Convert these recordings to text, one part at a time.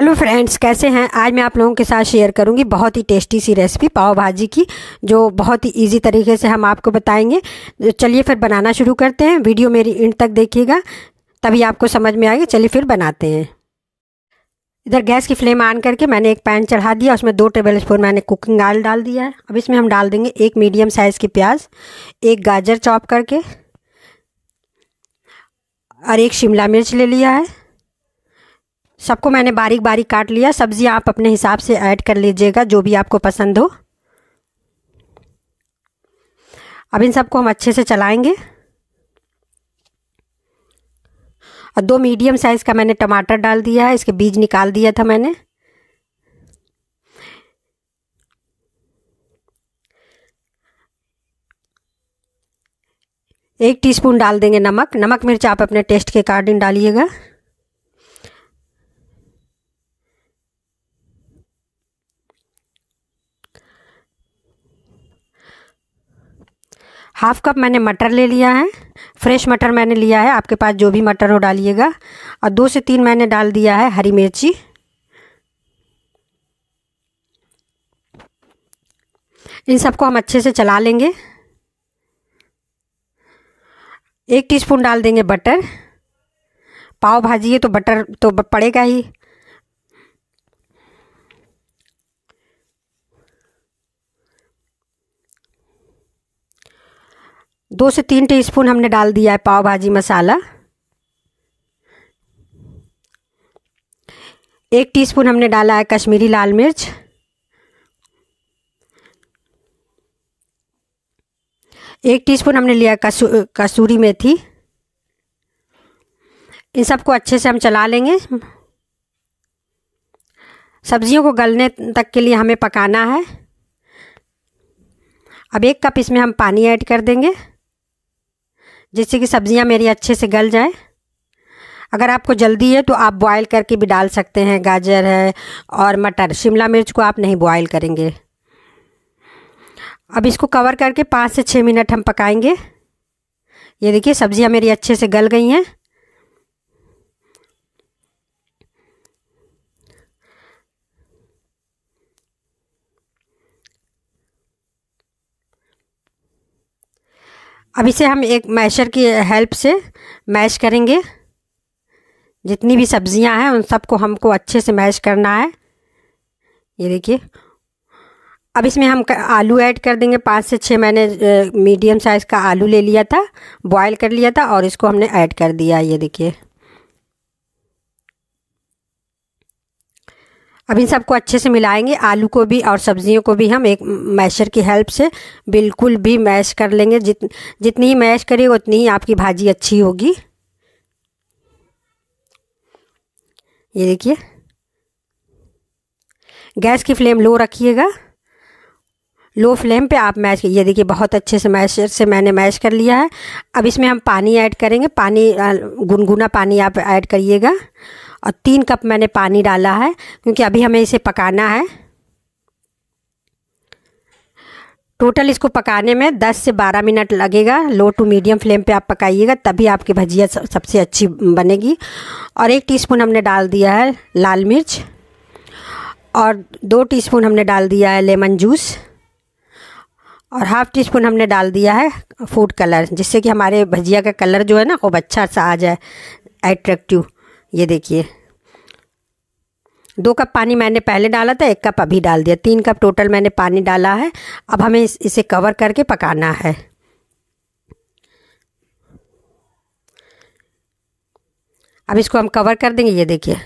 hello friends कैसे हैं आज मैं आप लोगों के साथ शेयर करूंगी बहुत ही टेस्टी सी रेसिपी पाव भाजी की जो बहुत ही इजी तरीके से हम आपको बताएंगे तो चलिए फिर बनाना शुरू करते हैं वीडियो मेरी इंड तक देखिएगा तभी आपको समझ में आएगा चलिए फिर बनाते हैं इधर गैस की फ्लेम ऑन करके मैंने एक पैन चढ़ा दिया उसमें दो टेबल स्पून मैंने कुकिंग ऑयल डाल दिया है अब इसमें हम डाल देंगे एक मीडियम साइज़ की प्याज एक गाजर चॉप करके और एक शिमला मिर्च ले लिया है सबको मैंने बारीक बारीक काट लिया सब्ज़ी आप अपने हिसाब से ऐड कर लीजिएगा जो भी आपको पसंद हो अब इन सबको हम अच्छे से चलाएंगे और दो मीडियम साइज़ का मैंने टमाटर डाल दिया है इसके बीज निकाल दिया था मैंने एक टीस्पून डाल देंगे नमक नमक मिर्च आप अपने टेस्ट के अकॉर्डिंग डालिएगा हाफ कप मैंने मटर ले लिया है फ्रेश मटर मैंने लिया है आपके पास जो भी मटर हो डालिएगा और दो से तीन मैंने डाल दिया है हरी मिर्ची इन सबको हम अच्छे से चला लेंगे एक टीस्पून डाल देंगे बटर पाव भाजी है तो बटर तो पड़ेगा ही दो से तीन टीस्पून हमने डाल दिया है पाव भाजी मसाला एक टीस्पून हमने डाला है कश्मीरी लाल मिर्च एक टीस्पून हमने लिया कसू कसूरी मेथी इन सबको अच्छे से हम चला लेंगे सब्जियों को गलने तक के लिए हमें पकाना है अब एक कप इसमें हम पानी ऐड कर देंगे जिससे कि सब्ज़ियाँ मेरी अच्छे से गल जाएँ अगर आपको जल्दी है तो आप बॉयल करके भी डाल सकते हैं गाजर है और मटर शिमला मिर्च को आप नहीं बॉयल करेंगे अब इसको कवर करके पाँच से छः मिनट हम पकाएंगे ये देखिए सब्ज़ियाँ मेरी अच्छे से गल गई हैं अब इसे हम एक मैशर की हेल्प से मैश करेंगे जितनी भी सब्जियां हैं उन सबको हमको अच्छे से मैश करना है ये देखिए अब इसमें हम आलू ऐड कर देंगे पाँच से छः मैंने मीडियम साइज़ का आलू ले लिया था बॉईल कर लिया था और इसको हमने ऐड कर दिया ये देखिए अब इन सबको अच्छे से मिलाएंगे आलू को भी और सब्जियों को भी हम एक मैशर की हेल्प से बिल्कुल भी मैश कर लेंगे जित जितनी ही मैश करिए उतनी ही आपकी भाजी अच्छी होगी ये देखिए गैस की फ्लेम लो रखिएगा लो फ्लेम पे आप मैश ये देखिए बहुत अच्छे से मैशर से मैंने मैश कर लिया है अब इसमें हम पानी ऐड करेंगे पानी गुनगुना पानी आप ऐड करिएगा और तीन कप मैंने पानी डाला है क्योंकि अभी हमें इसे पकाना है टोटल इसको पकाने में 10 से 12 मिनट लगेगा लो टू मीडियम फ्लेम पे आप पकाइएगा तभी आपकी भजिया सबसे अच्छी बनेगी और एक टीस्पून हमने डाल दिया है लाल मिर्च और दो टीस्पून हमने डाल दिया है लेमन जूस और हाफ़ टी स्पून हमने डाल दिया है फूड कलर जिससे कि हमारे भजिया का कलर जो है ना खूब अच्छा सा आ जाए एट्रैक्टिव ये देखिए दो कप पानी मैंने पहले डाला था एक कप अभी डाल दिया तीन कप टोटल मैंने पानी डाला है अब हमें इसे कवर करके पकाना है अब इसको हम कवर कर देंगे ये देखिए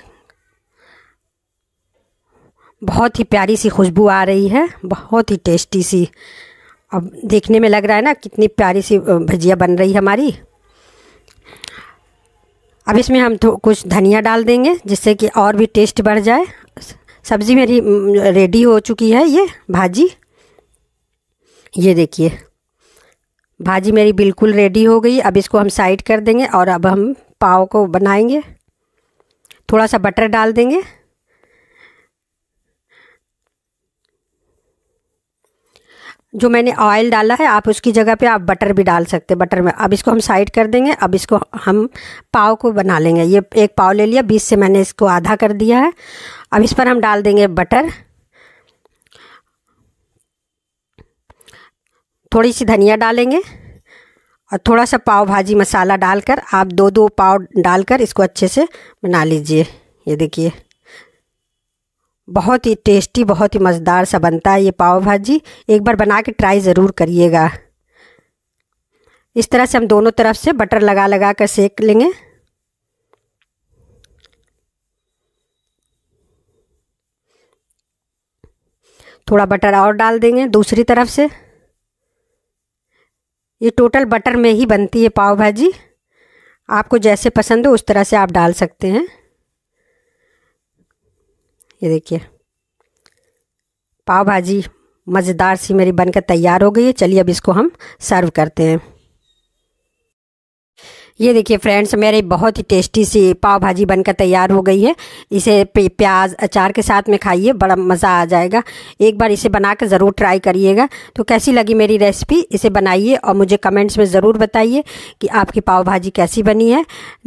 बहुत ही प्यारी सी खुशबू आ रही है बहुत ही टेस्टी सी अब देखने में लग रहा है ना कितनी प्यारी सी भजिया बन रही है हमारी अब इसमें हम कुछ धनिया डाल देंगे जिससे कि और भी टेस्ट बढ़ जाए सब्ज़ी मेरी रेडी हो चुकी है ये भाजी ये देखिए भाजी मेरी बिल्कुल रेडी हो गई अब इसको हम साइड कर देंगे और अब हम पाव को बनाएंगे थोड़ा सा बटर डाल देंगे जो मैंने ऑयल डाला है आप उसकी जगह पे आप बटर भी डाल सकते हैं बटर में अब इसको हम साइड कर देंगे अब इसको हम पाव को बना लेंगे ये एक पाव ले लिया बीस से मैंने इसको आधा कर दिया है अब इस पर हम डाल देंगे बटर थोड़ी सी धनिया डालेंगे और थोड़ा सा पाव भाजी मसाला डालकर आप दो दो पाव डालकर इसको अच्छे से बना लीजिए ये देखिए बहुत ही टेस्टी बहुत ही मज़ेदार सा बनता है ये पाव भाजी एक बार बना के ट्राई ज़रूर करिएगा इस तरह से हम दोनों तरफ से बटर लगा लगा कर सेक लेंगे थोड़ा बटर और डाल देंगे दूसरी तरफ से ये टोटल बटर में ही बनती है पाव भाजी आपको जैसे पसंद हो उस तरह से आप डाल सकते हैं ये देखिए पाव भाजी मज़ेदार सी मेरी बनकर तैयार हो गई है चलिए अब इसको हम सर्व करते हैं ये देखिए फ्रेंड्स मेरी बहुत ही टेस्टी सी पाव भाजी बनकर तैयार हो गई है इसे प्याज अचार के साथ में खाइए बड़ा मज़ा आ जाएगा एक बार इसे बना कर ज़रूर ट्राई करिएगा तो कैसी लगी मेरी रेसिपी इसे बनाइए और मुझे कमेंट्स में ज़रूर बताइए कि आपकी पाव भाजी कैसी बनी है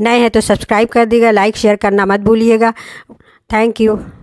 नए हैं तो सब्सक्राइब कर दीजिएगा लाइक शेयर करना मत भूलिएगा थैंक यू